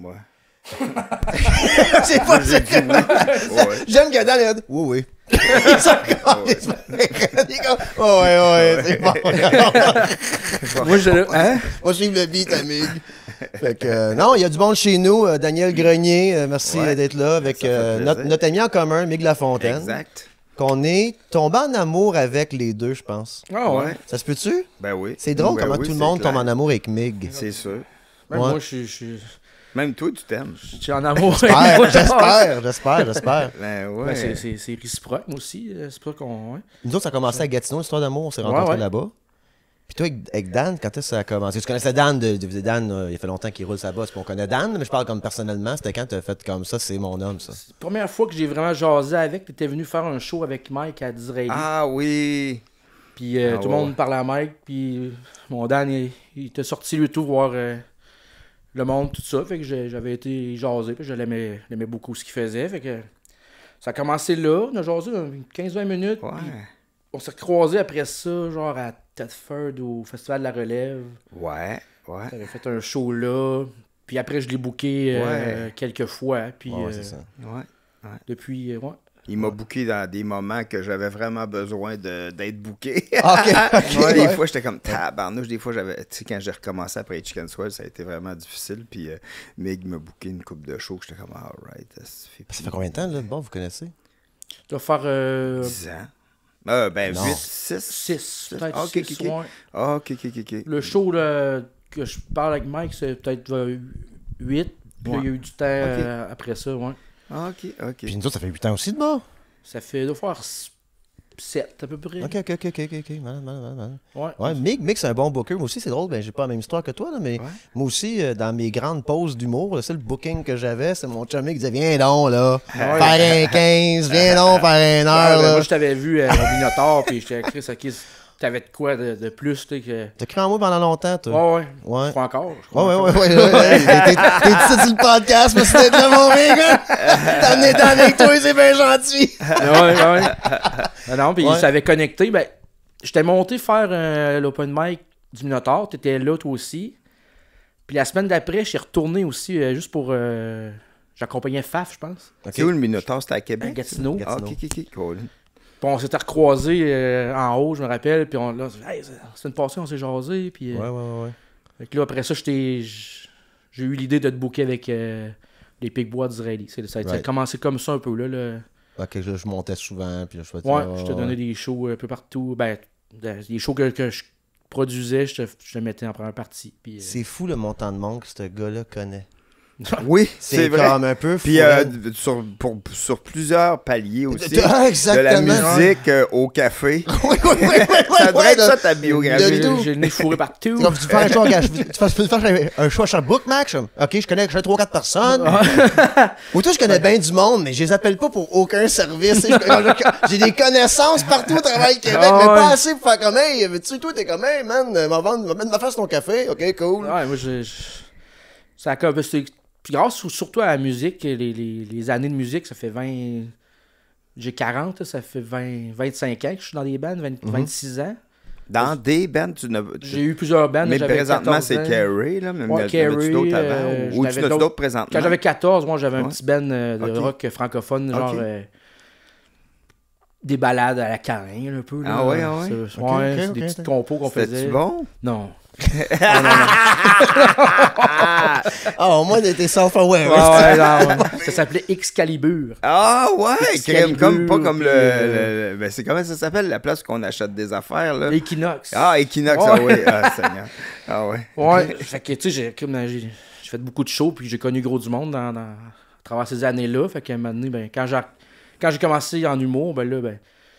moi. c'est pas J'aime que Dan Oui, oui. Oh, ouais, ouais, c'est bon. Moi, je. Hein? On le beat, amig. Fait que, euh, non, il y a du monde chez nous. Euh, Daniel Grenier, euh, merci d'être là avec notre, ami en commun, Mig Lafontaine. Exact. Qu'on est tombé en amour avec les deux, je pense. Ah ouais. Ça se peut-tu? Ben oui. C'est drôle ben comment tout le monde tombe en amour avec Mig. C'est sûr. Moi, je suis. Même toi, tu t'aimes. Tu es en amour. j'espère, j'espère, j'espère. Ben ouais. Ben c'est réciproque aussi. Euh, c'est pas qu'on. Nous autres, ça a commencé à Gatineau, histoire d'amour. On s'est rencontrés là-bas. Puis toi, avec, Dan, quand est-ce que ça a commencé? Tu connaissais Dan, de, de Dan euh, il fait longtemps qu'il roule sa bosse, puis on connaît Dan, mais je parle comme personnellement, c'était quand tu as fait comme ça, c'est mon homme, ça. La première fois que j'ai vraiment jasé avec, tu étais venu faire un show avec Mike à Disraeli. Ah oui! Puis euh, ah tout le monde parlait à Mike, puis mon Dan, il, t'a sorti lui tout voir le monde, tout ça. Fait que j'avais été jasé, puis je l'aimais beaucoup ce qu'il faisait. Fait que ça a commencé là, on a jasé 15-20 minutes. Ouais. On s'est croisé après ça, genre à Tedford au Festival de la Relève. Ouais, ouais. J'avais fait un show là. Puis après, je l'ai booké euh, quelques fois. Puis, ouais, euh, c'est ça. Ouais, Depuis, euh, ouais, il m'a bouqué dans des moments que j'avais vraiment besoin d'être bouqué ah, des fois, j'étais comme tabarnouche. Des fois, j'avais. Tu sais, quand j'ai recommencé après Chicken Swell, ça a été vraiment difficile. Puis euh, m'a booké une coupe de show. J'étais comme, alright, ça suffit. Ça fait combien de temps, là, bon, vous connaissez Ça doit faire. 10 euh, ans. Ah, ben, 8, 6. 6, peut-être. 6 ah, ok, ok, ok. Le show que je parle avec Mike, c'est peut-être 8. Euh, Puis il y a eu du temps euh, après ça, ouais. Ah, OK, OK. Puis nous autres, ça fait 8 ans aussi de moi. Ça fait deux fois 7 à peu près. OK, OK, OK, OK, OK. ouais. ouais Mick, Mick c'est un bon booker. Moi aussi, c'est drôle, ben, j'ai pas la même histoire que toi, là, mais moi aussi, euh, dans mes grandes pauses d'humour, le seul booking que j'avais, c'est mon chum qui disait Viens donc, là, par un 15, viens donc, par un heure. Ben, moi, je t'avais vu à euh, puis j'étais écrit à T'avais de quoi de, de plus, que... T'as cru en moi pendant longtemps, toi. Ouais, ouais. Je crois encore. ouais, ouais, ouais, ouais, ouais, ouais. T'es sur le podcast, mais c'était de mon gars. Hein. T'as amené avec toi, c'est bien gentil. ouais, ouais. Ben non, puis ils savaient connecter. Ben, j'étais monté faire euh, l'open mic du Minotaur. T'étais là, toi aussi. Puis la semaine d'après, je suis retourné aussi, euh, juste pour... Euh, j'accompagnais Faf, je pense. Okay. C'est où le Minotaur? C'était à Québec? À Gatineau. Ah, ok, ok, cool. Puis on s'était recroisés euh, en haut, je me rappelle. Puis on, là, c'est une passée, on s'est jasé. Puis, euh, ouais, ouais, ouais. là, après ça, j'ai eu l'idée de te booker avec euh, les Pig Bois d'Israël. Ça, a commencé comme ça un peu. Là, là je, montais souvent. Puis je, te donnais des shows un peu partout. Ben, shows que, je produisais, je te, je te mettais en première partie. c'est fou le montant de monde que ce gars-là connaît. Oui, c'est même un peu. Puis euh, sur, pour, sur plusieurs paliers aussi. Ah, exactement. De la musique euh, au café. oui, oui, oui, oui ça devrait être ça ta biographie. J'ai le fourré partout. tu fais un choix, un choix sur book Max. Ok, je connais 3-4 personnes. Ou toi, je connais bien du monde, mais je les appelle pas pour aucun service. J'ai des connaissances partout au travail Québec, ah mais pas assez pour faire comme hey, tu toi, t'es comme hey, man, euh, m'en vendre, mettre ton café. Ok, cool. Ouais, moi, j'ai. Ça a puis grâce surtout à la musique, les, années de musique, ça fait 20. J'ai 40, ça fait 25 ans que je suis dans des bands, 26 mhm. ans. Dans des bands, tu n'as. J'ai eu plusieurs bands. Mais présentement, c'est Carrie, là. Même ouais, Carrie. d'autres avant. Euh, ou tu d'autres présentement. Quand j'avais 14, moi, j'avais un petit band euh, de rock francophone, genre. Euh, des balades à la carrière un peu. Là. Ah ouais, ah ouais. C'est des petites compos qu'on faisait. C'était bon? Non oh, moi, j'étais self-aware. ça s'appelait Excalibur. Ah, ouais, comme, pas comme le. Euh, ben, c'est comment ça s'appelle, la place qu'on achète des affaires, là? Equinox. Ah, Equinox, ouais. ah, ouais. Ah, ah, ouais. fait que, tu sais, j'ai fait beaucoup de shows, puis j'ai connu gros du monde dans, à travers ces années-là. Fait qu'à un moment ben, quand j'ai quand j'ai commencé en humour, ben là, ben,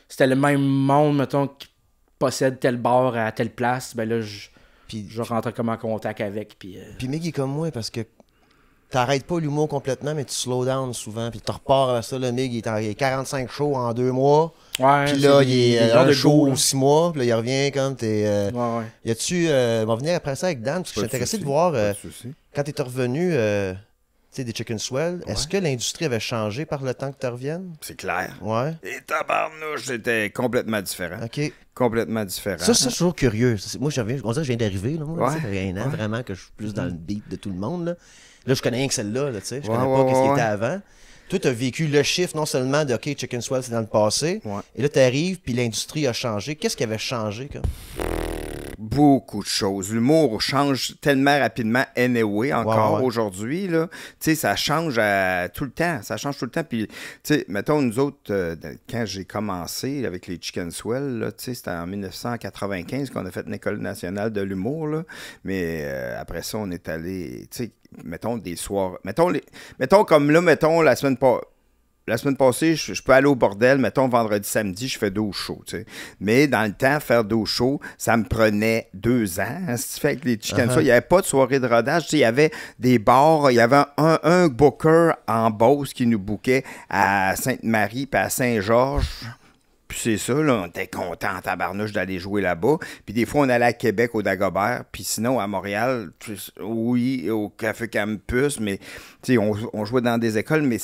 c'était le même monde, mettons, qui possède tel bar à telle place. Ben là, je puis, je rentre comme en contact avec. Puis, euh, puis Mig est comme moi parce que t'arrêtes pas l'humour complètement, mais tu slow down souvent. Puis tu repars à ça. Le Mig, il est, 45 shows en deux mois. Ouais, puis là, il est, euh, un show ou six mois. Puis là, il revient comme t'es. es… Euh, ouais, ouais. Y a-tu. on va venir après ça avec Dan parce que je suis intéressé de voir quand t'es revenu sais, des chicken swells, Est-ce que l'industrie avait changé par le temps que tu reviennes? C'est clair. Ouais. Et nous, c'était complètement différent. OK. Complètement différent. Ça, c'est toujours curieux. Moi, je viens, on dirait que je viens d'arriver, là. Ça fait un an, vraiment, que je suis plus dans mm. le beat de tout le monde, là. Là, je connais rien que celle-là, tu sais. Je connais pas ce qui était avant. Toi, tu as vécu le chiffre non seulement de OK, Chicken Swell, c'est dans le passé. Et là, tu arrives, puis l'industrie a changé. Qu'est-ce qui avait changé? beaucoup de choses. L'humour change tellement rapidement, anyway, encore aujourd'hui. Là. sais ça change tout le temps. Ça change tout le temps. Puis, sais mettons, nous autres, euh, quand j'ai commencé avec les Chicken Swell, c'était en 1995 qu'on a fait une école nationale de l'humour. Mais euh, après ça, on est allé mettons des soirs mettons les mettons comme là mettons la semaine la semaine passée, je, peux aller au bordel, mettons vendredi, samedi, je fais dos shows. Mais dans le temps, faire dos chaud ça me prenait deux ans. Hein, fait les uh-huh. il n'y avait pas de soirée de rodage. il y avait des bars, il y avait un, booker en Beauce qui nous bouquait à Sainte-Marie puis à Saint-Georges c'est ça, là, on était content, tabarnouche, d'aller jouer là-bas. Puis des fois, on allait à Québec, au Dagobert. Puis sinon, à Montréal, oui, au Café Campus, mais on, on jouait dans des écoles, mais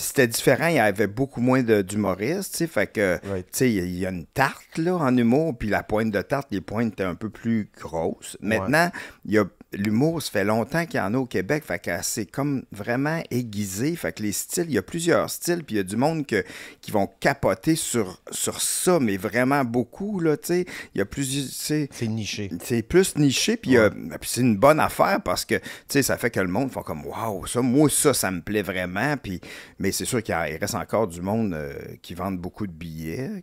c'était différent, il y avait beaucoup moins d'humoristes, tu fait que, tu sais, il y a une tarte, là, en humour, puis la pointe de tarte, les pointes étaient un peu plus grosses. Maintenant, il y a l'humour, ça fait longtemps qu'il y en a au Québec, fait que c'est comme vraiment aiguisé, fait que les styles, il y a plusieurs styles, puis il y a du monde que, qui vont capoter sur, sur ça, mais vraiment beaucoup, là, tu sais, il y a sais... C'est niché. C'est plus niché, puis, c'est une bonne affaire, parce que, tu sais, ça fait que le monde font comme « waouh ça, moi, ça, ça me plaît vraiment », puis mais c'est sûr qu'il reste encore du monde euh, qui vend beaucoup de billets,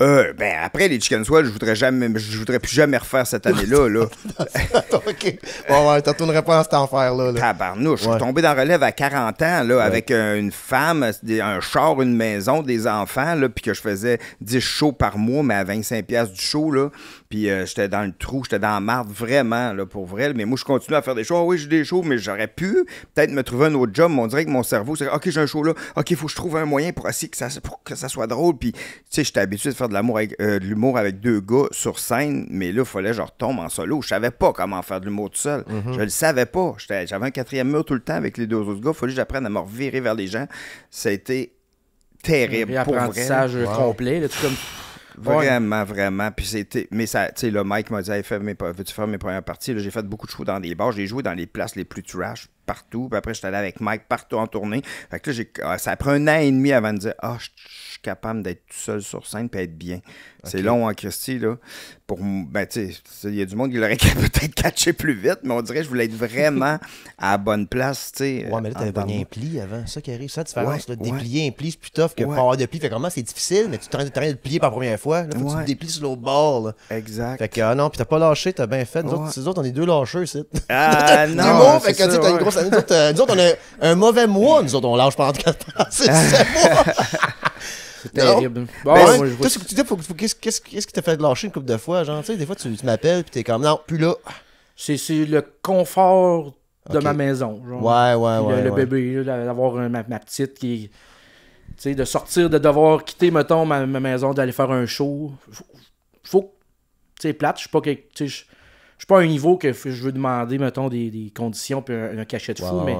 Euh, ben après les chicken swells, je voudrais jamais, je voudrais plus jamais refaire cette année-là. Là. ok. Bon, ouais, t'en tournerais pas en cet enfer-là. Là. Tabarnouche, je suis tombé dans relève à 40 ans, là, avec euh, une femme, un char, une maison, des enfants, là, puis que je faisais 10 shows par mois, mais à 25 pièces du show, là. Puis euh, j'étais dans le trou, j'étais dans la marde vraiment, là, pour vrai. Mais moi, je continue à faire des shows. Ah oui, j'ai des shows, mais j'aurais pu peut-être me trouver un autre job. Mais on dirait que mon cerveau, c'est OK, j'ai un show là. OK, il faut que je trouve un moyen pour, que, ça, soit drôle. Puis, tu sais, j'étais habitué de faire de l'amour avec, euh, de l'humour avec deux gars sur scène, mais là, il fallait que je retombe en solo. Je savais pas comment faire de l'humour tout seul. Mhm. Je le savais pas. J'avais un quatrième mur tout le temps avec les deux autres gars. Il fallait que j'apprenne à me revirer vers les gens. Ça terrible. Pour vrai. complet. Vraiment, vraiment. Puis c'était. Mais ça, tu sais, Mike m'a dit, hey, mes... veux-tu faire mes premières parties? J'ai fait beaucoup de shows dans des bars. J'ai joué dans les places les plus trash partout. Puis après, j'étais allé avec Mike partout en tournée. Fait que là, j'ai, ah, ça prend un an et demi avant de dire Ah, je suis capable d'être tout seul sur scène et être bien. C'est long en hein, Christie, là. Pour, ben, tu sais, il y a du monde qui l'aurait peut-être catché plus vite, mais on dirait que je voulais être vraiment à la bonne place, tu sais. Ouais, mais là, t'avais mis un pli avant. Ça qui arrive, ça, la différence. Ouais, Déplier un pli, c'est plus tough que ouais. pas avoir de pli. Fait comment c'est difficile, mais tu t'en de le plier par première fois. Là, faut tu te déplies sur l'autre bord. Exact. Fait que, ah non, puis t'as pas lâché, t'as bien fait. Nous autres, on est deux lâcheurs, c'est. Ah, non. Nous autres, on a un mauvais mois, nous autres, on lâche pendant 4 ans. C'est mois. C'est terrible. Bon, ben, Qu'est-ce qui t'a fait lâcher une couple de fois? Genre, tu sais, des fois, tu, tu m'appelles, puis t'es comme, non, plus là. C'est le confort de ma maison. Genre. Ouais, ouais, ouais. Le, bébé, d'avoir ma, petite qui. Tu sais, de sortir, de devoir quitter, mettons, ma, maison, d'aller faire un show. Faut. que... tu sais, plate, je suis pas. que je suis pas à un niveau que je veux demander, mettons, des, des conditions puis un, cachet de fou, mais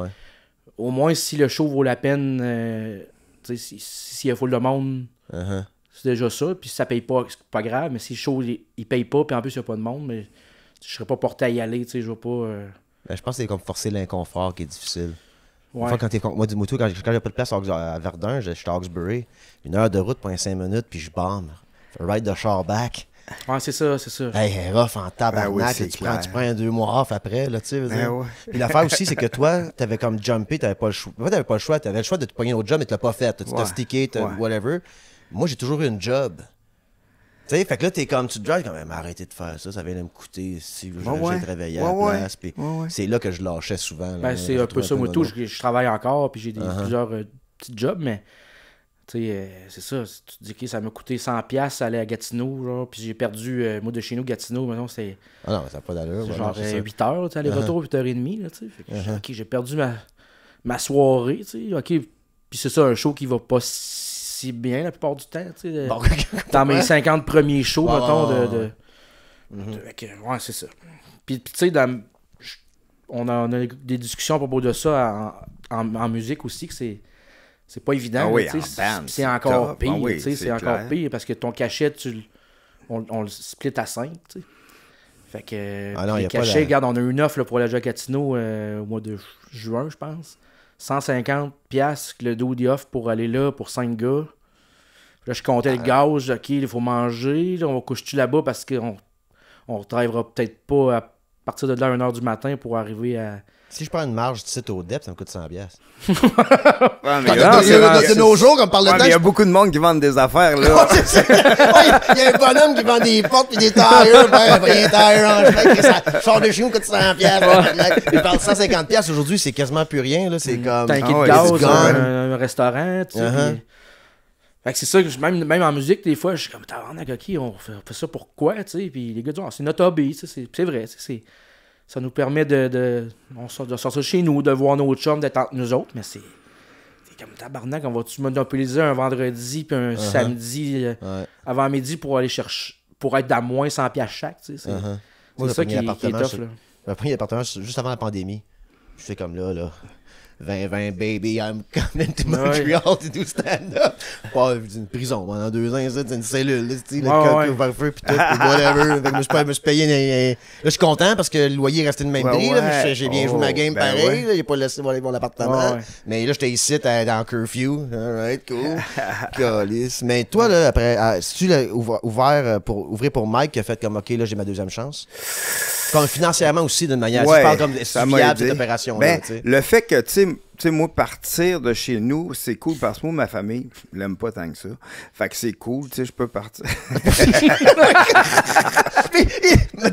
au moins si le show vaut la peine, euh, s'il si, y a foule de monde, uh-huh. c'est déjà ça. Puis si ça paye pas, c'est pas grave, mais si le show il, paye pas, puis en plus il n'y a pas de monde, mais je serais pas porté à y aller, tu sais, je veux pas. Euh, ben, je pense que c'est comme forcer l'inconfort qui est difficile. Ouais. quand moi, du moto, quand, quand j'ai pas de place à Verdun, je suis à Hawkesbury, une heure de route, point cinq minutes, puis je Un Ride de char back. Ouais, c'est ça, c'est ça. Hey, hey rough en tabarnak. Ben tu, prends, tu, prends, deux mois off après, là, tu sais. Ben Puis l'affaire aussi, c'est que toi, t'avais comme jumpé, t'avais pas le choix. Tu t'avais pas le choix, t'avais le choix de te pogner autre job, mais tu l'as pas fait. Tu t'as stické, t'as whatever. Moi, j'ai toujours eu une job. Tu sais, fait que là, t'es comme, tu te drives quand même, arrêtez de faire ça, ça vient de me coûter si j'ai ouais, travaillé à la place. Puis c'est là que je lâchais souvent. ben, c'est un peu ça, moi, tout, je, travaille encore, puis j'ai uh-huh. plusieurs euh, petits jobs, mais sais, euh, c'est ça. Tu te dis que ça m'a coûté 100$ aller à Gatineau, genre, puis j'ai perdu, euh, moi de chez nous, Gatineau, maintenant c'est. Ah non, ça n'a pas d'allure. genre 8 heures, tu aller-retour, 8h30, uh-huh. là, tu sais. Uh-huh. Ok, j'ai perdu ma, ma soirée, tu sais. Ok, puis c'est ça, un show qui va pas si bien la plupart du temps, tu sais. dans mes 50 premiers shows, wow. mettons, de. de, ouais, c'est ça. Puis, tu sais, On a, des discussions à propos de ça en, en musique aussi, que c'est c'est pas évident. Ah c'est encore pire. Ah c'est encore pire parce que ton cachet, tu, on, le split à 5. sais, Fait que ah regarde, on a une offre pour la Jacatino euh, au mois de juin, je pense. 150 pièces le dos offre pour aller là pour 5 gars. Là, je comptais le gaz, ok, il faut manger, on va coucher là-bas parce qu'on on travaillera peut-être pas à partir de là 1h du matin pour arriver à si je prends une marge de site au DEP, ça me coûte 100 mais C'est nos jours qu'on parle de temps. Il y a beaucoup de monde qui vend des affaires, là. Il y a un bonhomme qui vend des portes et des ben, y a des tires en Sort de chez nous coûte 100 pièces. Ben, il parle 150 Aujourd'hui, c'est quasiment plus rien. C'est comme. Ah un un restaurant, tu sais. Uh-huh. Fait que c'est ça, que même, même en musique, des fois, je suis comme, t'as ok, on fait, ça pour quoi, tu sais. Puis les gars disent, oh, c'est notre hobby, c'est vrai, c'est ça nous permet de, de, de sortir chez nous, de voir nos chums, d'être entre nous autres, mais c'est comme tabarnak, on va-tu monopoliser un vendredi puis un uh-huh. samedi euh, avant midi pour aller chercher pour être dans moins 100 piastres chaque, tu sais. C'est uh-huh. ça qui, qui, est tough, là. premier juste avant la pandémie, je fais comme là, là. 2020, baby, I'm coming to Montreal ouais. to do stand-up. Pas une prison pendant deux ans, c'est une cellule, tu sais, le ouais, au feu, puis tout, pis whatever. je, me suis payé. Là, je suis content parce que le loyer est resté le même prix. J'ai bien joué ma oh, game ben pareil. J'ai pas laissé voler mon appartement. Mais là, j'étais ici dans curfew. Alright, cool. Calice. Mais toi, là, après, ah, si tu ouvert euh, pour ouvrir pour Mike qui a fait comme OK, là, j'ai ma deuxième chance? Comme financièrement aussi, d'une manière. tu parles comme c'est fiable, cette opération-là. Ben, le fait que, tu sais, him tu sais, moi, partir de chez nous, c'est cool parce que moi, ma famille, l'aime pas tant que ça. Fait que c'est cool, tu sais, je peux partir. Ma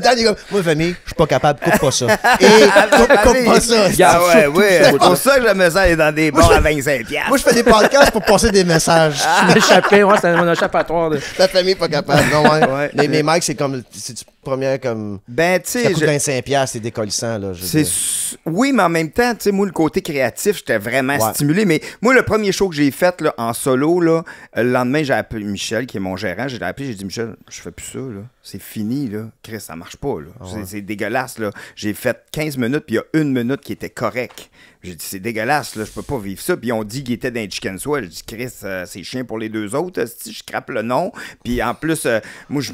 moi, famille, je suis pas capable, coupe pas ça. Et ah, coupe, pas ça. Ah ouais, oui, C'est pour ça que la maison est dans des bons à 25 Moi, je fais des podcasts pour passer des messages. m'échappais, ouais, c'est mon échappatoire. Ta famille pas capable, non, ouais. Mais mais mais c'est comme, c'est du première comme. Ben, tu sais. Ça coûte 25 piastres, c'est décollissant, là. Oui, mais en même temps, tu sais, moi, le côté créatif, j'étais vraiment stimulé. Mais moi, le premier show que j'ai fait là, en solo, là, le lendemain, j'ai appelé Michel, qui est mon gérant. J'ai appelé, j'ai dit Michel, je fais plus ça. Là c'est fini, là. Chris, ça marche pas, là. Ah c'est dégueulasse, là. J'ai fait 15 minutes, puis il y a une minute qui était correcte. J'ai dit, c'est dégueulasse, là, je peux pas vivre ça. Puis on dit qu'il était dans Chicken Swell. J'ai dit, Chris, euh, c'est chien pour les deux autres. Si je crape le nom. Puis en plus, euh, moi, je,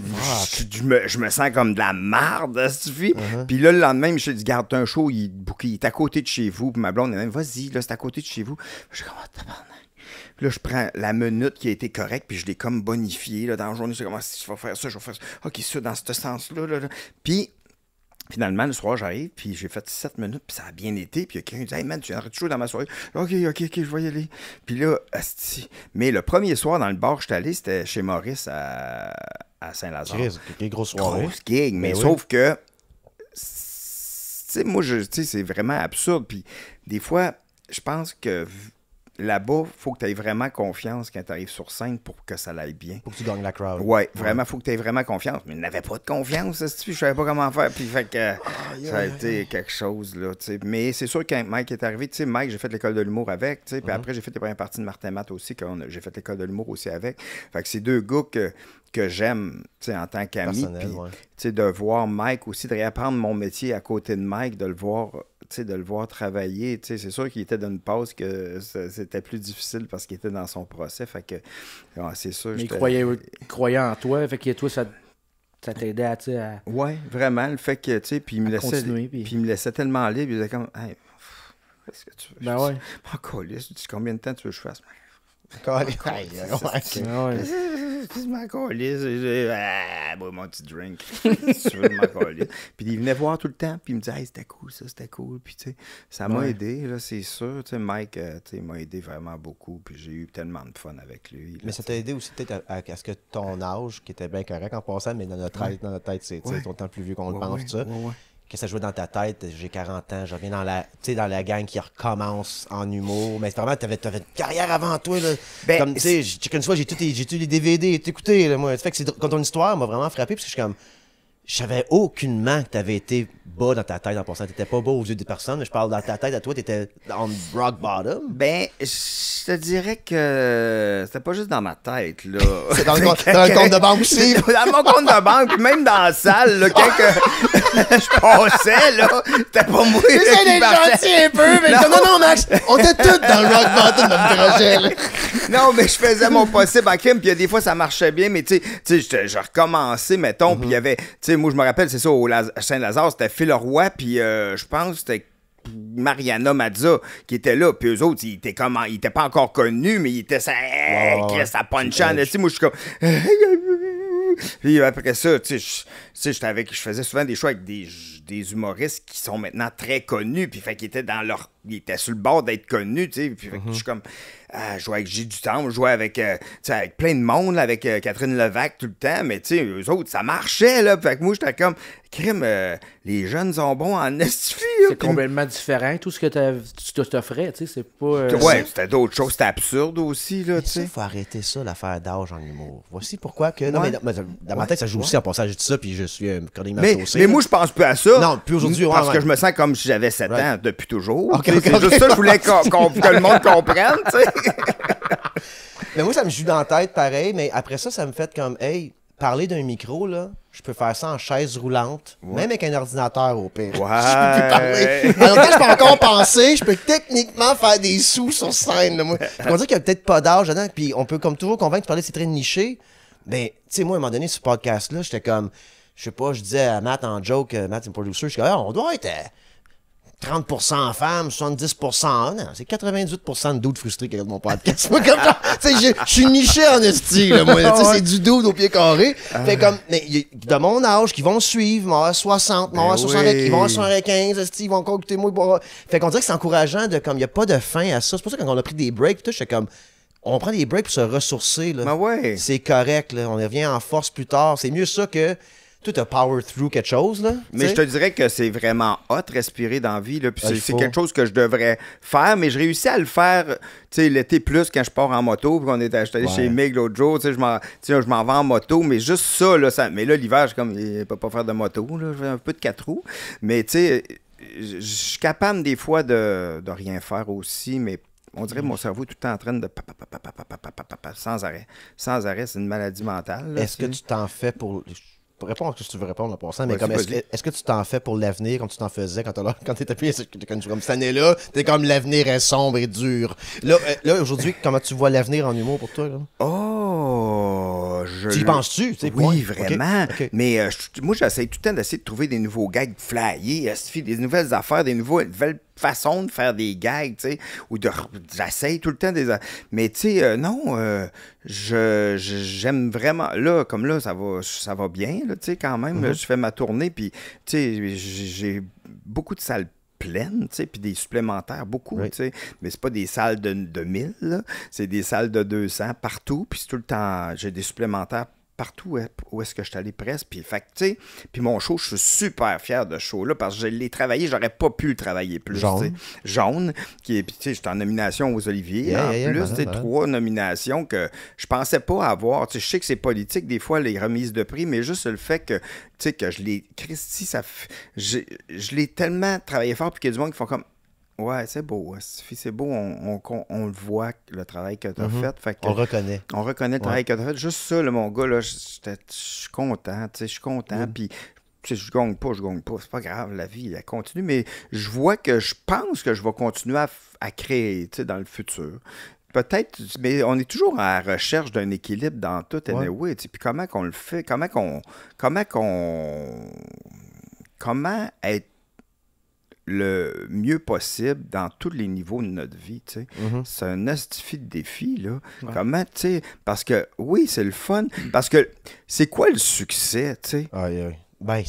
me, je me sens comme de la marde, si uh-huh. Puis là, le lendemain, je ai dit, garde un show, il, est à côté de chez vous. Puis ma blonde, elle même dit, vas-y, là, c'est à côté de chez vous. Je suis comme, oh, là, je prends la minute qui a été correcte, puis je l'ai comme bonifié. Là, dans la journée, c'est comment ah, si je vais faire ça, je vais faire ça. OK, ça, dans ce sens-là. Puis, finalement, le soir, j'arrive, puis j'ai fait 7 minutes, puis ça a bien été. Puis il quelqu'un qui dit Hey man, tu es toujours dans ma soirée. OK, OK, OK, je vais y aller. Puis là, Mais le premier soir, dans le bar, je suis allé, c'était chez Maurice à, à Saint-Lazare. Quelle grosse soirée. Grosse gig, mais, ben sauf que. Tu sais, moi, c'est vraiment absurde. Puis des fois, je pense que là-bas, faut que tu aies vraiment confiance quand tu arrives sur scène pour que ça l'aille bien. Pour que tu gagnes la crowd. Ouais, vraiment, faut que tu aies vraiment confiance. Mais il n'avait pas de confiance, je savais pas comment faire. Puis ça a été quelque chose, là, Mais c'est sûr que quand Mike est arrivé, Mike, j'ai fait l'école de l'humour avec, Puis mhm. après, j'ai fait les premières parties de Martin Matt aussi, quand j'ai fait l'école de l'humour aussi avec. Fait que c'est deux gars que, j'aime, tu en tant qu'ami. de voir Mike aussi, de réapprendre mon métier à côté de Mike, de le voir de le voir travailler. C'est sûr qu'il était dans une pause que c'était plus difficile parce qu'il était dans son procès. Fait que, c'est sûr. Mais il croyait, en toi, fait que toi, ça t'aidait à, Oui, Ouais, vraiment. Le fait que, tu sais, puis il me laissait. Puis... il me laissait tellement libre. Il faisait comme, hey, ce que tu veux. Ben je ouais. colis, dis combien de temps tu veux que je fasse, Excuse-moi, ah, ah, ah, bois mon petit drink. tu veux Puis il venait voir tout le temps, puis il me disait, hey, c'était cool, ça, c'était cool. Puis, tu sais, ça m'a aidé, là, c'est sûr. Tu sais, Mike, euh, tu sais, m'a aidé vraiment beaucoup, puis j'ai eu tellement de fun avec lui. mais ça t'a aidé aussi, peut-être, à, ce que ton âge, qui était bien correct en passant, mais dans notre tête, dans notre tête, c'est ouais. ton plus vieux qu'on le pense, ça que ça jouait dans ta tête. J'ai 40 ans, je reviens dans la, dans la gang qui recommence en humour. Mais c'est vraiment, t'avais, t'avais une carrière avant toi. Là. Ben, comme, tu sais, j'ai, tout, j'ai tous les DVD, écouté, moi. Ça fait que c'est, quand ton histoire m'a vraiment frappé, parce que je suis comme je savais aucunement que tu avais été bas dans ta tête en passant. T'étais pas bas aux yeux des personnes, mais je parle dans ta tête à toi, t'étais on rock bottom. Ben, je te dirais que c'était pas juste dans ma tête, là. C'est dans, le compte, de banque aussi. dans mon compte de banque, même dans la salle, là, quand que je pensais là, c'était pas moi. Tu d'être gentil un peu, mais non. non, non, Max, on était tous dans le rock bottom, dans le Non, mais je faisais mon possible à crime, puis des fois, ça marchait bien, mais tu sais, je recommençais, mettons, puis il y avait, moi, je me rappelle, c'est ça, au Saint-Lazare, c'était Phil Roy, puis euh, je pense c'était Mariana Mazza qui était là, puis eux autres, ils étaient comme, ils pas encore connus, mais ils étaient ça, ça punchant, moi, je suis comme, puis après ça, je faisais souvent des choix avec des, des humoristes qui sont maintenant très connus, puis fait qu'ils étaient dans leur, ils étaient sur le bord d'être connus, tu sais, puis je suis mm-hmm. comme, ah, je jouer avec J. je jouer avec, euh, avec plein de monde, là, avec euh, Catherine Levac tout le temps, mais tu sais, eux autres, ça marchait, là. Fait que moi, j'étais comme, crime, euh, les jeunes sont bons en estifier C'est complètement différent, tout ce que tu t'offrais, tu sais, c'est pas. Ouais, c'était d'autres choses, c'était absurde aussi, là, tu sais. faut arrêter ça, l'affaire d'âge en humour. Voici pourquoi que. Non, mais dans, ma tête, ça joue aussi en passage de ça, puis je suis mais, mais moi, je pense plus à ça. Non, plus aujourd'hui, Parce que je me sens comme si j'avais 7 ans depuis toujours. Okay, c'est juste ça je voulais que le monde comprenne, tu sais. mais moi, ça me joue dans la tête pareil, mais après ça, ça me fait comme, hey, parler d'un micro, là, je peux faire ça en chaise roulante, même avec un ordinateur au pire. je peux plus parler. En je peux encore penser, je peux techniquement faire des sous sur scène. Là, moi. On dire qu'il y a peut-être pas d'âge dedans, puis on peut comme toujours convaincre, tu parler c'est très niché. mais, ben, tu sais, moi, à un moment donné, ce podcast-là, j'étais comme, je sais pas, je disais à Matt en joke, euh, Matt, c'est producer, je suis comme, ah, on doit être. 30 en femmes, 70 en c'est 98 de dudes frustrés qui regardent mon podcast. moi, comme je suis niché en esti, là, moi. c'est du doute au pied carré. Ah. Fait comme, mais de mon âge, qui vont suivre, moi à 60, moi à vont à 75, esti, ils vont encore écouter moi. Fait qu'on dirait que c'est encourageant de, comme, il n'y a pas de fin à ça. C'est pour ça que quand on a pris des breaks, tu sais, comme, on prend des breaks pour se ressourcer, là. Ben ouais. C'est correct, là. On revient en force plus tard. C'est mieux ça que, tout as power through quelque chose. Là, mais je te dirais que c'est vraiment hot respirer dans vie. puis c'est, quelque chose que je devrais faire, mais je réussis à le faire l'été plus quand je pars en moto. Puis on est acheté chez Mig l'autre jour. Je m'en, je m'en vais en moto, mais juste ça. Là, ça mais là, l'hiver, je comme, il ne peux pas faire de moto. Là, je vais un peu de quatre roues. Mais tu sais, je suis capable des fois de, rien faire aussi, mais on dirait que mon cerveau est tout le temps en train de sans arrêt. Sans arrêt, c'est une maladie mentale. Est-ce que tu t'en fais pour réponds ce que tu veux répondre pour ça mais est-ce que, tu t'en fais pour l'avenir quand tu t'en faisais quand tu étais comme cette année-là, t'es comme l'avenir est sombre et dur. Là, euh, aujourd'hui, comment tu vois l'avenir en humour pour toi? Oh! Je... Tu y penses-tu? Oui, vraiment. Mais euh, moi, j'essaie tout le temps d'essayer de trouver des nouveaux gags flyés, des nouvelles affaires, des nouveaux, nouvelles façon de faire des gags, tu sais, ou de j'essaye tout le temps des mais tu sais euh, non, euh, je j'aime vraiment là comme là ça va ça va bien tu sais quand même, mm-hmm. je fais ma tournée puis tu sais j'ai beaucoup de salles pleines, tu sais, puis des supplémentaires, beaucoup, tu sais. Mais c'est pas des salles de, de c'est des salles de 200 partout, puis tout le temps, j'ai des supplémentaires partout où est-ce que je suis allé presque. Puis, fait puis mon show, je suis super fier de ce show-là parce que je l'ai travaillé, j'aurais pas pu le travailler plus. Jaune. Jaune, qui est, puis tu sais, j'étais en nomination aux Oliviers. en plus, ben, des ben, ben. trois nominations que je pensais pas avoir. Tu sais, je sais que c'est politique, des fois, les remises de prix, mais juste le fait que, que je l'ai. Christy, ça. Je, je l'ai tellement travaillé fort, puis qu'il y a du monde qui font comme Ouais, c'est beau. C'est beau, on, le voit, le travail que tu as mhm. fait. on reconnaît. On reconnaît le travail que tu as fait. Juste ça, mon gars, là, je suis content, je suis content. Mhm. Puis je gagne pas, je gagne pas. C'est pas grave, la vie, elle continue. Mais je vois que je pense que je vais continuer à, à créer dans le futur. Peut-être, mais on est toujours à la recherche d'un équilibre dans tout, et anyway. Puis comment qu'on le fait, comment qu'on. Comment qu'on. Comment être le mieux possible dans tous les niveaux de notre vie. tu mm-hmm. C'est un astifi de défi. Là. Comment, tu sais, parce que oui, c'est le fun. Parce que c'est quoi le succès, tu sais? oui, ben,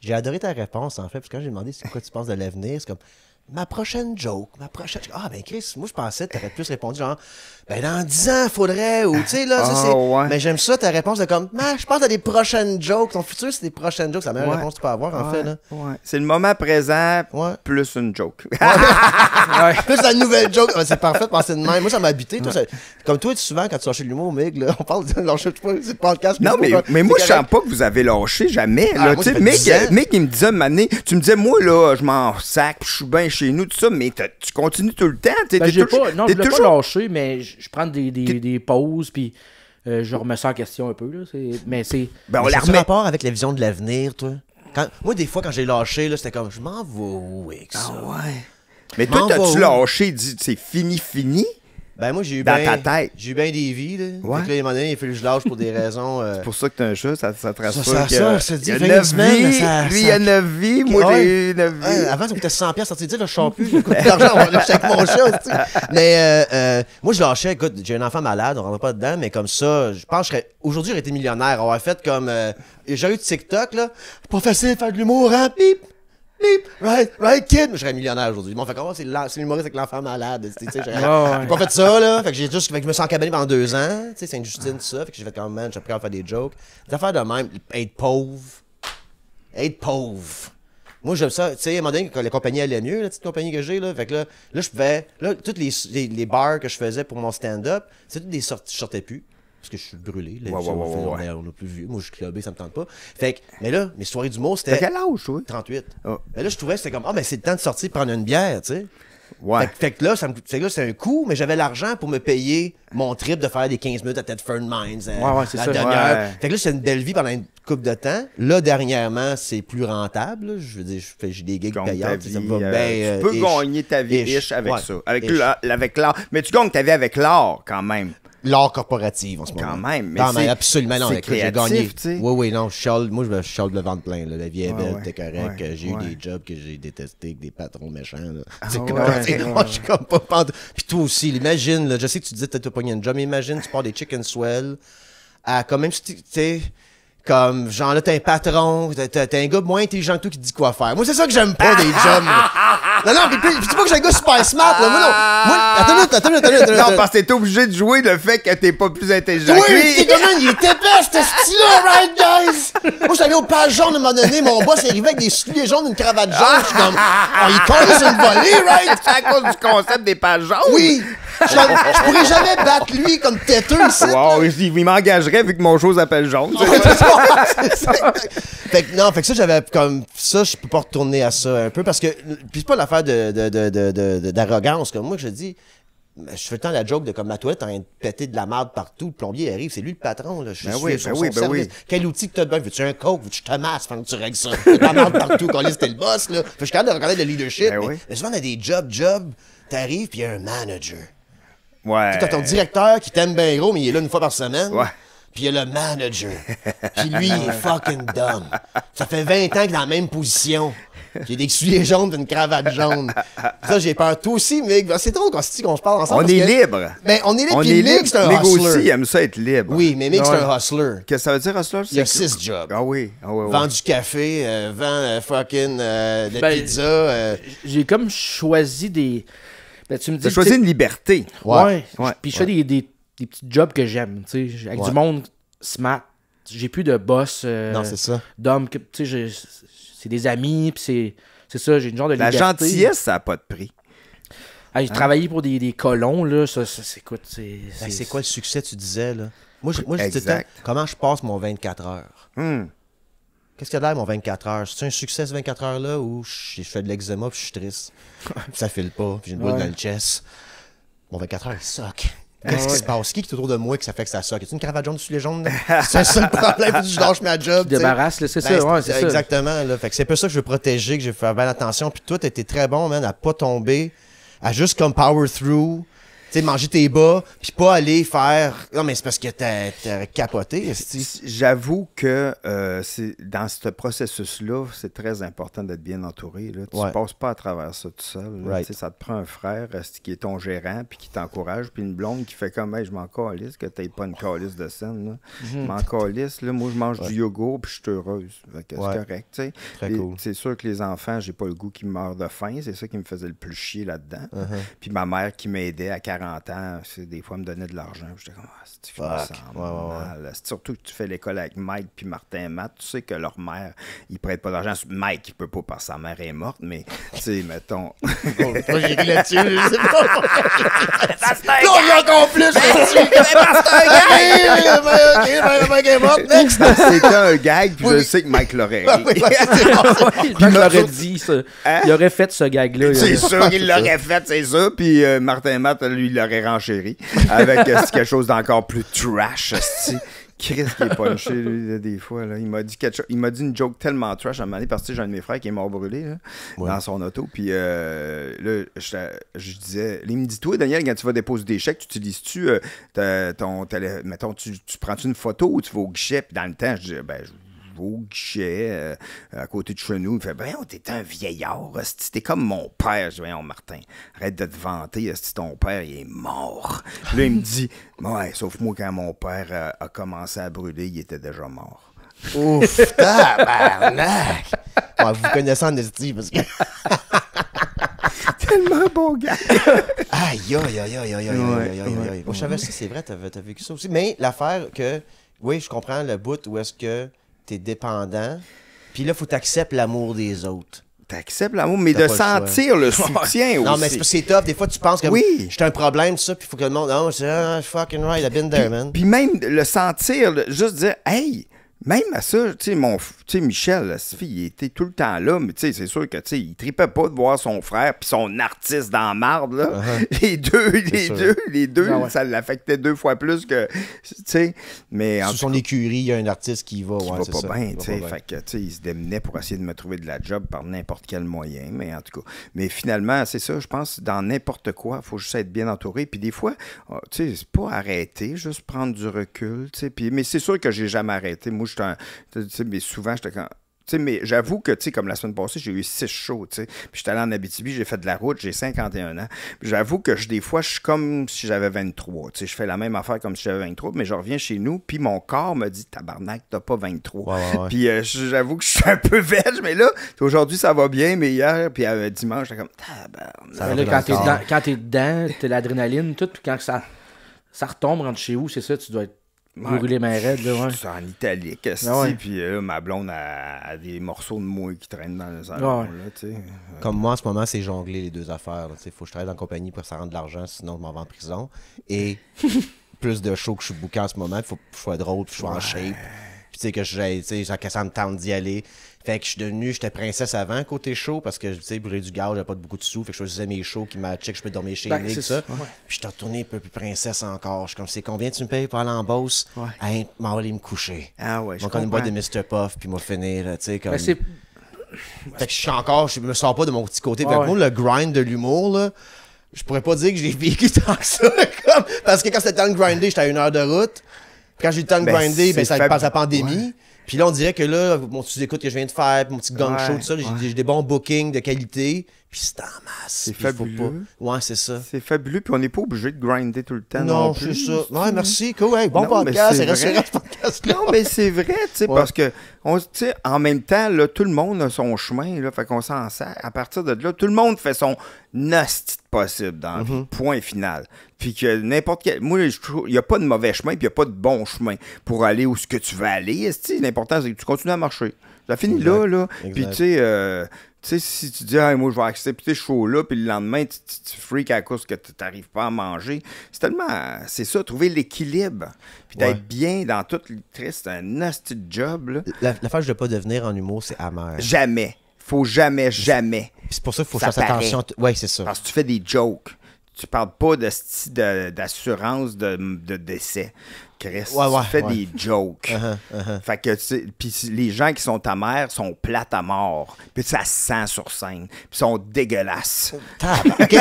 J'ai adoré ta réponse, en fait, parce que quand j'ai demandé ce que tu penses de l'avenir, c'est comme ma prochaine joke, ma prochaine. Ah, ben Chris, moi je pensais que t'aurais plus répondu genre, ben dans 10 ans, faudrait, ou tu sais, là, oh, Mais j'aime ça, ta réponse de comme, ben, je pense à des prochaines jokes. Ton futur, c'est des prochaines jokes. C'est la meilleure réponse que tu peux avoir, en fait, C'est le moment présent, plus une joke. plus la nouvelle joke. Ah, ben, c'est parfait de de même. Moi, ça m'a habité. Comme toi, souvent, quand tu lâches l'humour, Mig, on parle de lâcher, tu le podcast. Non, mais, moi, je sens pas que vous avez lâché jamais, ah, là. tu Mig, il me disait, tu me disais, moi, là, je m'en sac, je suis bien chez nous, tout ça, mais tu continues tout le temps. T'es, ben, toujours, pas, non, je pas lâché, mais je prends des, des, des pauses, puis euh, je remets ça en question un peu. Là, mais c'est. Ben, on rapport avec la vision de l'avenir, toi. Moi, des fois, quand j'ai lâché, c'était comme, je m'en vais Ah ouais. Mais toi, t'as-tu lâché, c'est fini, fini? Ben moi j'ai eu dans ta tête. J'ai eu bien des vies là. Ouais. Donc là, à un moment donné, il fait que je lâche pour des raisons. Euh... C'est pour ça que t'as un chat, ça, ça te rassure. Ça, ça, que, ça, dit, il y a 9 vies, lui il y a 9 vies, moi j'ai 9 vies. avant ça coûtait 100 pièces, ça te dit là je sors plus, J'ai coûte de l'argent, on va lâcher avec mon chat. sais. Mais euh, euh, moi je lâchais, écoute, j'ai un enfant malade, on rentre pas dedans, mais comme ça, je pense que aujourd'hui j'aurais été millionnaire, on fait comme euh, j'ai eu TikTok là, pas facile de faire de l'humour hein, Right, right, kid! je serais millionnaire aujourd'hui. Bon, fait comment? C'est l'humoriste avec l'enfant malade. Tu sais, j'ai pas fait ça, là. Fait que j'ai juste. Fait que je me sens encabané pendant deux ans. Tu sais, Sainte-Justine, tout ça. Fait que j'ai fait quand man, j'ai appris à faire des jokes. Des affaires de même. Être pauvre. Être pauvre. Moi, j'aime ça. Tu sais, à un moment donné, quand la compagnie allait mieux, la petite compagnie que j'ai, là, fait que là, là, je pouvais. Là, toutes les, les, bars que je faisais pour mon stand-up, c'est toutes des sorties. Je sortais plus parce que je suis brûlé. Là, on, n'a plus vu. Moi, je suis clubé, ça me tente pas. Fait que, mais là, mes soirées mot, c'était. quel âge, toi 38. Ah. Mais là, je trouvais, c'était comme, ah, oh, ben, c'est le temps de sortir prendre une bière, tu sais. Ouais. Fait, que là, ça me, fait que là, c'est un coup, mais j'avais l'argent pour me payer mon trip de faire des 15 minutes à Ted Mines. Hein, ouais, ouais, c'est ça. Fait que là, c'est une belle vie pendant une couple de temps. Là, dernièrement, c'est plus rentable. Je veux dire, je fais, j'ai des gigs payants. tu peux gagner ta vie riche avec ça. Avec l'art. Mais tu gagnes ta vie avec l'art quand même l'art corporatif en ce moment. Quand même. Mais absolument. Non, écoute, j'ai gagné. Oui, oui, non, Charles, moi, je Charles le ventre plein. Là. La vie est belle, t'es correct. j'ai eu des jobs que j'ai détestés, des patrons méchants. Ah, c'est moi je suis comme pas Puis toi aussi, imagine, là, je sais que tu dis que t'as pas un job, mais imagine, tu pars des chicken swell à quand même, tu sais comme genre là t'es un patron, t'es un gars moins intelligent tout qui dit quoi faire. Moi c'est ça que j'aime pas des jobs. Non non, pis, pis, pas que j'ai un gars super smart là, moi non. attends, attends, attends, Non parce que t'es obligé de jouer le fait que t'es pas plus intelligent. Oui, t'es comme il était best ce style right guys. Moi j'avais au page jaune à un moment donné, mon boss est arrivé avec des souliers jaunes, une cravate jaune, je suis comme oh il compte sur une volée right. C'est à cause du concept des pages jaunes. Oui. Je, pourrais jamais battre lui comme têteux ici. Wow, il, m'engagerait vu que mon show s'appelle Jaune. fait que non, fait que ça, j'avais comme ça, je peux pas retourner à ça un peu parce que, puis c'est pas l'affaire de, d'arrogance comme moi, je dis je fais le temps la joke de comme la toilette en train de péter de la merde partout, le plombier arrive, c'est lui le patron, là. Je ben suis oui, ben oui, ben oui. Quel outil que t'as de bain? Veux-tu un coke? Veux-tu te masse? que tu règles ça. la merde partout, quand liste, t'es le boss, là. Fait, je suis capable de regarder le leadership. Ben mais, souvent, on a des job, job, t'arrives, puis y a un manager. Tu as t'as ton directeur qui t'aime bien gros, mais il est là une fois par semaine. Ouais. Puis il y a le manager, Puis lui, il est fucking dumb. Ça fait 20 ans qu'il est dans la même position. J'ai des souliers jaunes une cravate jaune. Ça, j'ai peur. Toi aussi, Mick. Ben, c'est drôle quand se qu'on se parle ensemble. On est libre. Mais ben, on est libre. On est Mig, c'est un aussi, aime ça être libre. Oui, mais Mick, c'est un hustler. Qu'est-ce que ça veut dire, hustler? Il y a six jobs. Ah oui. Ah oui, oui. Vend du café, euh, vend euh, fucking euh, de ben, pizza. J'ai comme choisi des ben, choisi une liberté. Ouais. ouais. Puis je fais des, petits jobs que j'aime, tu sais, avec du monde smart. J'ai plus de boss. Euh, non, c'est ça. D'hommes, tu sais, c'est des amis, c'est. ça, j'ai une genre de La liberté. La gentillesse, ça n'a pas de prix. j'ai hein? travaillé pour des, colons, là. Ça, ça c'est quoi, quoi le succès, tu disais, là? Moi, je, moi, comment je passe mon 24 heures? Hmm. Qu'est-ce qu'il y a de mon 24 heures? C'est un succès, ce 24 heures-là, ou je fais de l'eczéma puis je suis triste? ça file pas, puis j'ai une boule dans le chest. Mon 24 heures, il soque. Qu'est-ce qui se passe? Qui est autour de moi que ça fait que ça soque? Tu tu une cravate jaune dessus les jaunes? c'est ça le problème, du je lâche ma job. Tu débarrasse, c'est ben, ça, ouais, c'est ça. Exactement, là. Fait que c'est un ça que je veux protéger, que je veux faire bien attention. Puis toi, était très bon, man, à pas tomber, à juste comme power through sais, manger tes bas, puis pas aller faire. Non, mais c'est parce que t'as capoté. J'avoue que euh, dans ce processus-là, c'est très important d'être bien entouré. Là. Tu passes pas à travers ça tout seul. Ça te prend un frère qui est ton gérant, puis qui t'encourage, puis une blonde qui fait comme, hey, je m'en calisse, que t'aies pas une calisse de scène. Je m'en calisse, là. Moi, je mange du yogourt, puis je suis heureuse. C'est correct. C'est sûr que les enfants, j'ai pas le goût qu'ils meurent de faim. C'est ça qui me faisait le plus chier là-dedans. Uh-huh. Puis ma mère qui m'aidait à 40 ans, des fois, me donnait de l'argent. J'étais comme, ah, c'est Surtout que tu fais l'école avec Mike puis Martin et Matt, tu sais que leur mère, ils prêtent pas d'argent. Mike, il peut pas parce que sa mère est morte, mais, tu sais, mettons. moi, j'ai dit là-dessus, je sais pas. Là, plus C'était ben un gag, puis je sais que Mike l'aurait fait. Ben il l'aurait dit, ça. Hein? il aurait fait ce gag-là. C'est sûr, qu'il l'aurait fait, c'est ça. Puis euh, Martin Matt, lui, il l'aurait renchéri avec euh, quelque chose d'encore plus trash, Chris qui est punché, lui, des fois. Là. Il m'a dit quelque chose. Il m'a dit une joke tellement trash à un moment donné parce que j'ai un de mes frères qui est mort brûlé dans son auto. Puis euh, là, je, disais, il me dit Toi, Daniel, quand tu vas déposer des chèques, euh, tu utilises-tu ton. Mettons, tu, prends-tu une photo ou tu vas au guichet Puis dans le temps, je dis Ben, je au guichet, euh, à côté de chez Il fait Ben, t'es un vieillard, t'es comme mon père. Je Martin, arrête de te vanter, si ton père, il est mort. là, il me dit Ouais, sauf moi, quand mon père euh, a commencé à brûler, il était déjà mort. Ouf, tabarnak! vous connaissez en esti, parce que. Tellement bon gars! aïe, aïe, aïe, aïe, aïe, aïe, aïe, aïe. je savais si c'est vrai, t'as vécu ça aussi. Mais l'affaire que, oui, je comprends le bout où est-ce que t'es dépendant. Puis là, faut t'acceptes l'amour des autres. T'acceptes l'amour, mais de sentir le, soutien aussi. Non, mais c'est top, Des fois, tu penses que oui. j'ai un problème, ça, puis il faut que le monde. Oh, c'est ah, fucking right, I've been there, man. Puis même le sentir, juste dire, hey, même à ça, tu sais, mon, sais, Michel, fille, il était tout le temps là, mais tu sais, c'est sûr que, tu sais, il tripait pas de voir son frère puis son artiste dans la marde, là. Ah, ah. Les deux, les deux, les ah deux, ça l'affectait deux fois plus que, tu sais, mais... Sous son écurie, il y a un artiste qui va, qui ouais, va pas ça, bien, tu sais, fait que, tu sais, il se démenait pour essayer de me trouver de la job par n'importe quel moyen, mais en tout cas. Mais finalement, c'est ça, je pense, dans n'importe quoi, il faut juste être bien entouré, puis des fois, oh, tu sais, c'est pas arrêter, juste prendre du recul, tu sais, puis... Mais c'est sûr que j'ai jamais arrêté, moi, mais souvent, j'étais quand mais j'avoue que, tu comme la semaine passée, j'ai eu six shows, tu sais. Puis j'étais allé en Abitibi, j'ai fait de la route, j'ai 51 ans. J'avoue que des fois, je suis comme si j'avais 23, tu sais. Je fais la même affaire comme si j'avais 23, mais je reviens chez nous, puis mon corps me dit « Tabarnak, t'as pas 23 Puis euh, j'avoue que je suis un peu veg, mais là, aujourd'hui, ça va bien, mais hier, puis euh, dimanche, j'étais comme « Tabarnak ». quand t'es dedans, t'as l'adrénaline, tout, puis quand ça, ça retombe rentre chez vous, c'est ça, tu dois être vous les ma raide, là, ouais. C'est en italique, ouais. puis euh, ma blonde a, des morceaux de mouille qui traînent dans les salon, là, tu sais. Euh, Comme moi, en ce moment, c'est jongler les deux affaires, tu sais. Faut que je travaille en compagnie pour que ça rende de l'argent, sinon je m'en vais en prison. Et plus de shows que je suis bouquin en ce moment, faut que je sois drôle, puis que je sois en shape. Puis, tu sais, que j'ai, sais, ça me tente d'y aller. Fait que je suis devenu, j'étais princesse avant côté chaud parce que, tu sais, brûler du gaz, j'avais pas beaucoup de sous. Fait que je faisais mes shows qui m'a que je peux dormir chez lui ben, et ça. Puis, je suis retourné un peu plus princesse encore. Je suis comme, c'est combien tu me payes pour aller en bosse? Ouais. Hey, m'a me coucher. Ah ouais, Je quand une boîte de Mr. Puff, puis m'a finir, tu sais, ben, comme. fait que je suis encore, je me sors pas de mon petit côté. Fait que moi, le grind de l'humour, là je pourrais pas dire que j'ai vécu tant ça. parce que quand c'était le temps de grinder, j'étais à une heure de route quand j'ai le temps de ben, grinder, ben, ça passe la pandémie. Puis là, on dirait que là, mon petit écoute que je viens de faire, mon petit gang show, tout ça, j'ai des bons bookings de qualité. Puis c'est en masse. C'est fabuleux. Pas... Ouais, c'est ça. C'est fabuleux. Puis on n'est pas obligé de grinder tout le temps. Non, non c'est ça. Ouais, merci. Cool. bon podcast. C'est podcast. Non, mais c'est vrai, tu sais, parce que on, en même temps, tout le monde a son chemin, là, fait qu'on s'en sert. À partir de là, tout le monde fait son nasty possible dans le mhm. point final. Puis que n'importe quel. Moi, il n'y a pas de mauvais chemin, puis il n'y a pas de bon chemin pour aller où ce que tu veux aller. L'important, c'est que tu continues à marcher. Ça finit là, là. Puis euh, tu sais. si tu dis, ah, moi, je vais accepter ce show-là, puis le lendemain, tu, freaks à cause que tu n'arrives pas à manger. C'est tellement. C'est ça, trouver l'équilibre. Puis d'être bien dans tout le triste, un nasty job. La fâche je ne pas devenir en humour, c'est amer. Jamais. Faut jamais, jamais. C'est pour ça qu'il faut faire attention. Oui, c'est ça. Parce que tu fais des jokes. Tu parles pas d'assurance de décès. Chris. fait tu fais des jokes. Uh-huh, uh-huh. Fait que, tu sais, puis les gens qui sont ta mère sont plates à mort. Puis ça sent sur scène. Puis sont dégueulasses. OK,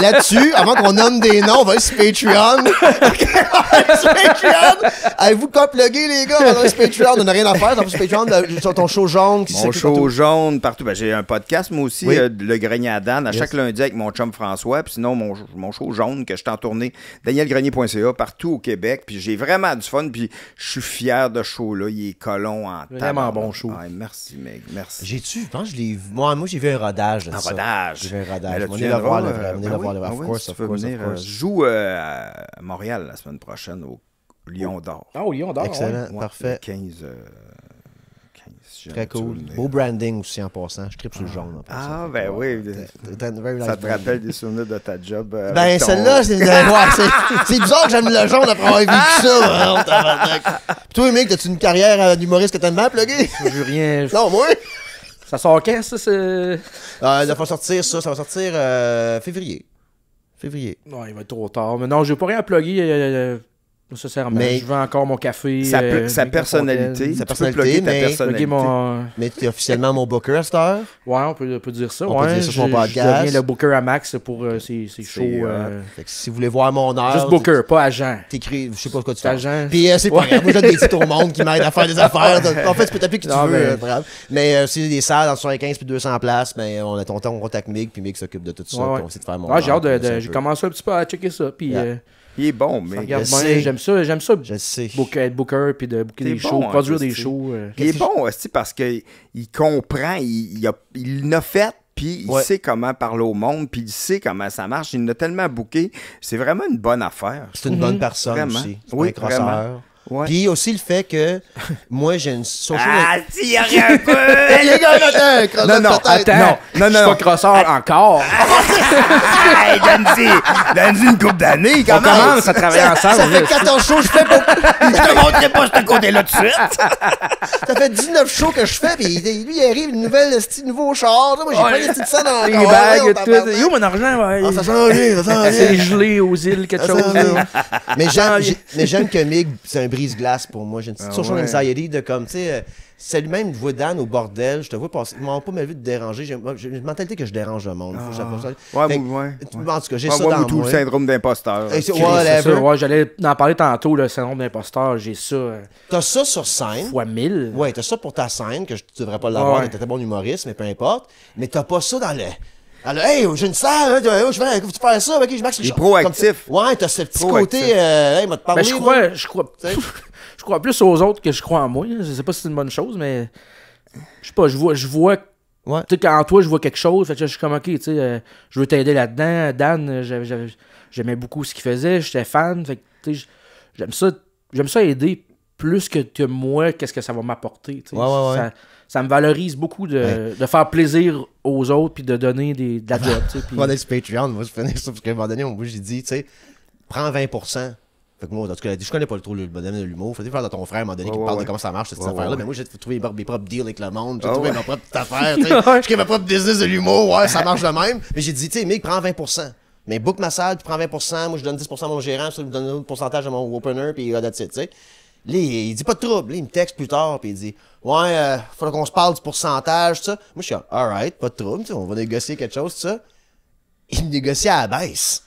là-dessus, avant qu'on nomme des noms, on va aller sur Patreon. Patreon. Avez-vous quoi les gars? On Patreon, on n'a rien à faire. sur Patreon, sur ton show jaune. mon show jaune, partout. Ben, j'ai un podcast, moi aussi, euh, Le Grenier à Dan, à chaque lundi avec mon chum François. Puis sinon, mon, mon show jaune que je t'en tournais, danielgrenier.ca, partout au Québec. Puis j'ai vraiment du fun. Puis je suis fier de show là. Il est colon en Vraiment bon show. merci, mec. Merci. J'ai-tu, je pense, je l'ai Moi, moi j'ai vu un rodage. un rodage. J'ai vu un rodage. On est le voir, le vrai. Ah le voir, ah Of course, of course. Je euh, joue euh, à Montréal la semaine prochaine au Lyon oh. d'Or. Ah, au Lyon d'Or. Excellent. Parfait. 15. Très cool. Beau branding aussi en passant. Je tripe sur le jaune. En ah, ben oui. Ça te rappelle des souvenirs de ta job. Euh, ben, celle-là, c'est bizarre que j'aime le jaune après avoir vécu ah! ça. Hein, Puis toi, mec, t'as-tu une carrière euh, d'humoriste que t'aimes le plugger Je rien. Non, moi. Ça sort quand, ça? ça euh, va sortir, ça. Ça va sortir février. Février. Non, il va être trop tard. Mais non, je vais pas rien à plugger nécessairement. Mais je veux encore mon café. Sa, euh, sa personnalité. Sa personnalité, mais, tu es officiellement mon booker à cette heure. Ouais, on peut, dire ça. On peut dire ça sur mon podcast. Je deviens le booker à max pour euh, ces, shows. Euh, si vous voulez voir mon heure. Juste booker, pas agent. T'écris, je sais pas ce que tu fais. Agent. Puis c'est pas grave. Moi, j'ai des titres au monde qui m'aident à faire des affaires. En fait, tu peux t'appeler qui tu veux. Mais, mais si des salles entre 75 puis 200 places, mais on a ton temps, on contacte Mig, puis Mig s'occupe de tout ça. on essaie de faire mon ah, J'ai hâte de. J'ai commencé un petit peu à checker ça. Puis. Il est bon, mais. J'aime ça, j'aime ça. Je sais. Booker, être booker, puis de booker des shows, produire hein, des shows. Euh. Il est, bon aussi parce qu'il comprend, il l'a il fait, puis il sait comment parler au monde, puis il sait comment ça marche. Il l'a tellement booké. C'est vraiment une bonne affaire. C'est une bonne mhm. personne aussi. Oui, puis aussi le fait que moi, j'ai une social. Ah, si, y'a rien un les gars, non, non, attends. Non, Je suis pas crosseur encore. hey, donne-y, une couple d'années, quand On commence à travailler ensemble. Ça fait 14 shows que je fais pour. Je te montrerai pas ce côté-là tout de suite. ça fait 19 shows que je fais, puis lui, il arrive une nouvelle, nouveau char. Moi, j'ai pas les petites dans encore. Les bagues, tout. Yo, mon argent, ah, ouais. ça vient, ça rien. C'est gelé aux îles, quelque chose. Mais j'aime que Mig, c'est un brise-glace pour moi. J'ai une petite ah, social de comme, tu sais, euh, c'est lui-même voit Dan au bordel, je te vois passer. Ils m'ont pas mal vu te déranger. J'ai une mentalité que je dérange le monde. Faut que ah. ouais, fait, ouais, ouais, En tout cas, j'ai ça dans tout le syndrome d'imposteur. Ouais, j'allais en parler tantôt, le syndrome d'imposteur, j'ai ça. Euh, t'as ça sur scène. Fois mille. Ouais, t'as ça pour ta scène, que tu devrais pas l'avoir, t'es un bon humoriste, mais peu importe. Mais t'as pas ça dans le alors, hey, j'ai une sœur, hein, je tu faire ça, ok, je max. Les Ouais, t'as ce petit côté, euh, hey, m'a te ben, parler. je crois, je crois, je crois plus aux autres que je crois en moi. Je sais pas si c'est une bonne chose, mais je sais pas, je vois, je vois Tu sais, quand toi, je vois quelque chose, fait que je suis comme, OK, tu sais, euh, je veux t'aider là-dedans. Dan, euh, j'aimais beaucoup ce qu'il faisait, j'étais fan. Fait que tu sais, j'aime ça, J'aime ça aider plus que, que moi, qu'est-ce que ça va m'apporter. Tu sais, ouais, ouais, ça me valorise beaucoup de, de faire plaisir aux autres puis de donner des, de la Moi, sur Patreon, moi, je finis ça parce qu'à un moment donné, moi, j'ai dit, tu sais, prends 20%. Fait que moi, en tout cas, je connais pas trop le modèle de l'humour. Faut faire de ton frère à un moment donné qui parle de comment ça marche, cette affaire-là. Mais moi, j'ai trouvé mes propres deals avec le monde. J'ai oh, trouvé ma propre affaire. Je créé ma propre business de l'humour. Ouais, ça marche de même. Mais j'ai dit, tu sais, mec, prends 20%. Mais book ma salle, tu prends 20%, moi je donne 10% à mon gérant, je me donne un pourcentage à mon opener, puis uh, il tu sais. Là, il, dit pas de trouble. Là, il me texte plus tard, puis il dit Ouais, euh, faudra qu'on se parle du pourcentage, ça. Moi, je suis Alright, pas de trouble, on va négocier quelque chose, ça. Il me négocie à la baisse.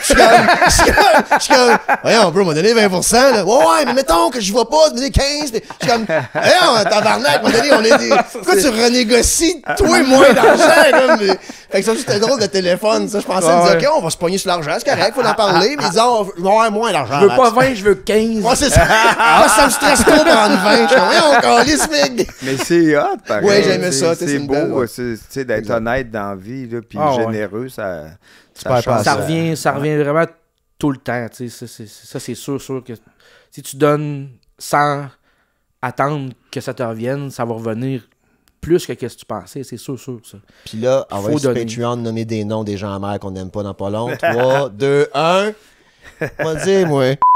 Je suis comme, je suis comme, voyons, bro, m'a donné 20%, là. Ouais, ouais, mais mettons que je vois pas, tu me 15, je suis comme, voyons, tabarnak, m'a donné, on est des, pourquoi tu renégocies, toi, et moins d'argent, là, mais... Fait que ça, c'était drôle de téléphone, ça. Je pensais OK, on va se pogner sur l'argent, c'est correct, faut en parler, ah, mais ah, disons, ouais, moins l'argent... Je veux hein, pas 20, je veux 15. Ouais, c'est ça. Moi, ah, ça me stresse trop prendre 20. Je suis comme, voyons, calisse, mec. Mais c'est hot, par Ouais, j'aime ça, c'est beau, tu sais, d'être honnête dans la vie, là, généreux, ça ça, euh, revient, ça revient vraiment tout le temps. Ça, c'est sûr, sûr que si tu donnes sans attendre que ça te revienne, ça va revenir plus que ce que tu pensais, c'est sûr, sûr, ça. Puis là, on va sur Patreon nommer des noms des gens amers qu'on n'aime pas dans pas long. 3, 2, 1. On va dire, moi.